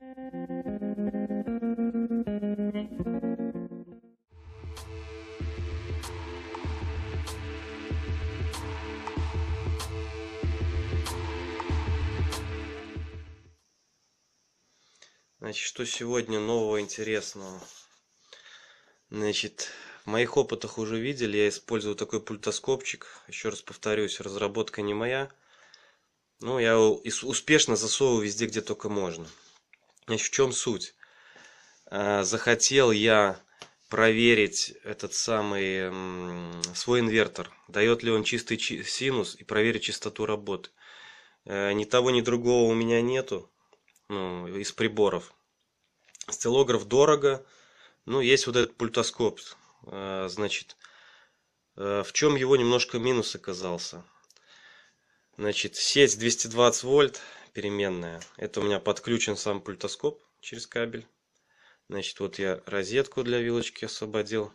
Значит, что сегодня нового интересного? Значит, в моих опытах уже видели, я использовал такой пультоскопчик. Еще раз повторюсь, разработка не моя. Но ну, я успешно засовываю везде, где только можно. Значит, в чем суть? А, захотел я проверить этот самый свой инвертор, дает ли он чистый синус и проверить чистоту работы. Э, ни того, ни другого у меня нету ну, из приборов. Стелограф дорого. Ну, есть вот этот пультоскоп. Э, значит, э, в чем его немножко минус оказался? Значит, сеть 220 вольт, переменная. Это у меня подключен сам пультоскоп через кабель. Значит, вот я розетку для вилочки освободил.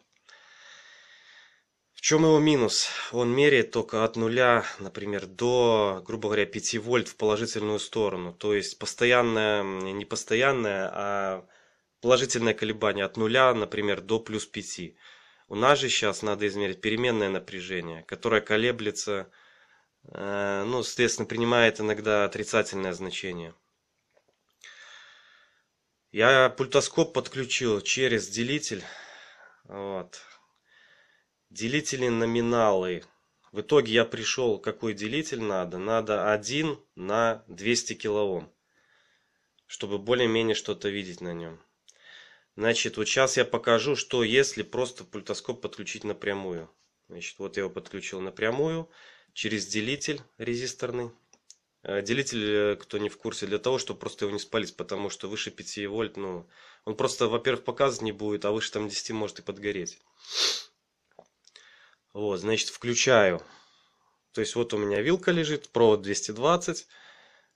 В чем его минус? Он меряет только от нуля, например, до, грубо говоря, 5 вольт в положительную сторону. То есть постоянное, не постоянное, а положительное колебание от нуля, например, до плюс 5. У нас же сейчас надо измерить переменное напряжение, которое колеблется Э, ну, соответственно, принимает иногда отрицательное значение. Я пультоскоп подключил через делитель. Вот. Делители номиналы. В итоге я пришел, какой делитель надо. Надо 1 на 200 килоом, чтобы более-менее что-то видеть на нем. Значит, вот сейчас я покажу, что если просто пультоскоп подключить напрямую. Значит, вот я его подключил напрямую через делитель резисторный. Э, делитель, э, кто не в курсе, для того, чтобы просто его не спалить, потому что выше 5 вольт, ну, он просто, во-первых, показан не будет, а выше там 10 может и подгореть. Вот, значит, включаю. То есть вот у меня вилка лежит, провод 220,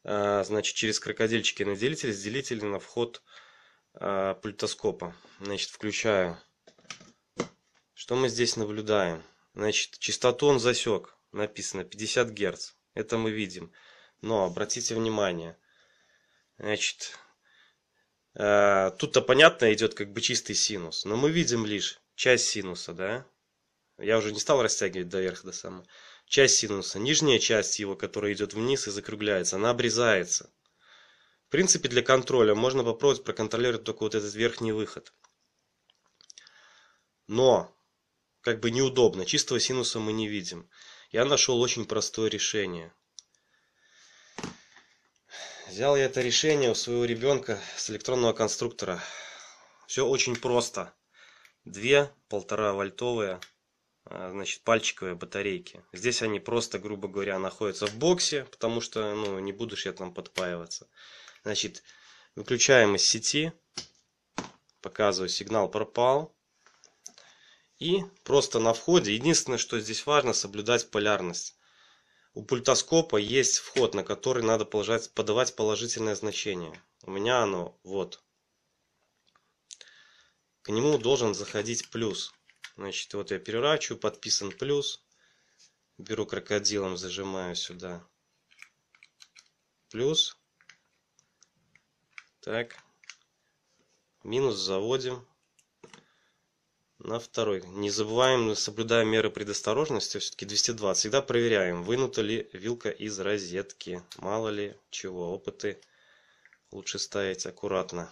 э, значит, через крокодильчики на делитель, с делителя на вход пультоскопа. Значит, включаю. Что мы здесь наблюдаем? Значит, частоту он засек написано 50 Гц. Это мы видим. Но обратите внимание, значит, э, тут-то понятно идет как бы чистый синус, но мы видим лишь часть синуса, да? Я уже не стал растягивать до верха до самого. Часть синуса, нижняя часть его, которая идет вниз и закругляется, она обрезается. В принципе, для контроля можно попробовать проконтролировать только вот этот верхний выход. Но, как бы неудобно, чистого синуса мы не видим. Я нашел очень простое решение. Взял я это решение у своего ребенка с электронного конструктора. Все очень просто. Две полтора вольтовые а, значит, пальчиковые батарейки. Здесь они просто, грубо говоря, находятся в боксе, потому что, ну, не буду я там подпаиваться. Значит, выключаем из сети. Показываю, сигнал пропал. И просто на входе, единственное, что здесь важно, соблюдать полярность. У пультоскопа есть вход, на который надо положать, подавать положительное значение. У меня оно вот. К нему должен заходить плюс. Значит, вот я переворачиваю, подписан плюс. Беру крокодилом, зажимаю сюда. Плюс. Так. Минус заводим. На второй. Не забываем, соблюдая меры предосторожности, все-таки 220. Всегда проверяем, вынута ли вилка из розетки. Мало ли чего. Опыты лучше ставить аккуратно.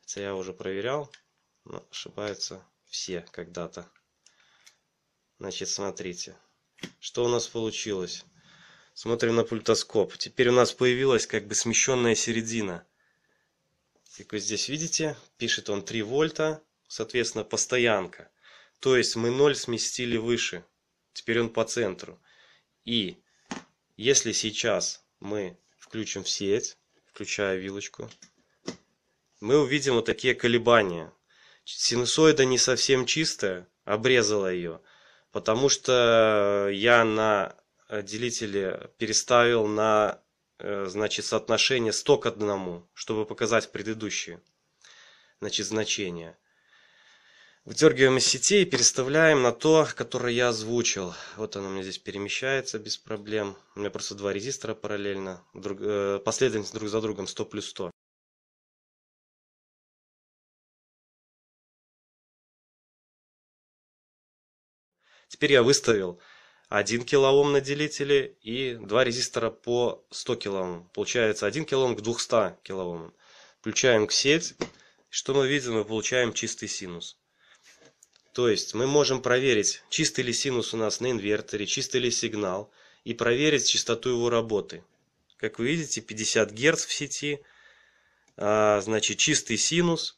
Хотя я уже проверял, но ошибаются все когда-то. Значит, смотрите. Что у нас получилось? Смотрим на пультоскоп. Теперь у нас появилась как бы смещенная середина. Как вы здесь видите, пишет он 3 вольта соответственно, постоянка. То есть мы 0 сместили выше, теперь он по центру. И если сейчас мы включим в сеть, включая вилочку, мы увидим вот такие колебания. Синусоида не совсем чистая, обрезала ее, потому что я на делителе переставил на э, значит, соотношение 100 к 1, чтобы показать предыдущие значит, значения. Выдергиваем из сети и переставляем на то, которое я озвучил. Вот оно у меня здесь перемещается без проблем. У меня просто два резистора параллельно, друг, э, последовательность друг за другом 100 плюс 100. Теперь я выставил 1 килоом на делителе и два резистора по 100 килоом. Получается 1 килоом к 200 килоомам. Включаем к сеть. Что мы видим? Мы получаем чистый синус. То есть мы можем проверить, чистый ли синус у нас на инверторе, чистый ли сигнал, и проверить частоту его работы. Как вы видите, 50 Гц в сети, а, значит чистый синус,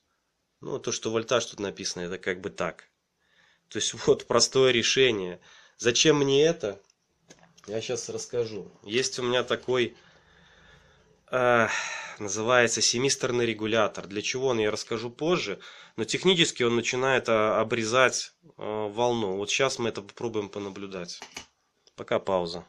ну то, что вольтаж тут написано, это как бы так. То есть вот простое решение. Зачем мне это? Я сейчас расскажу. Есть у меня такой называется семистерный регулятор. Для чего он, я расскажу позже. Но технически он начинает а, обрезать э, волну. Вот сейчас мы это попробуем понаблюдать. Пока пауза.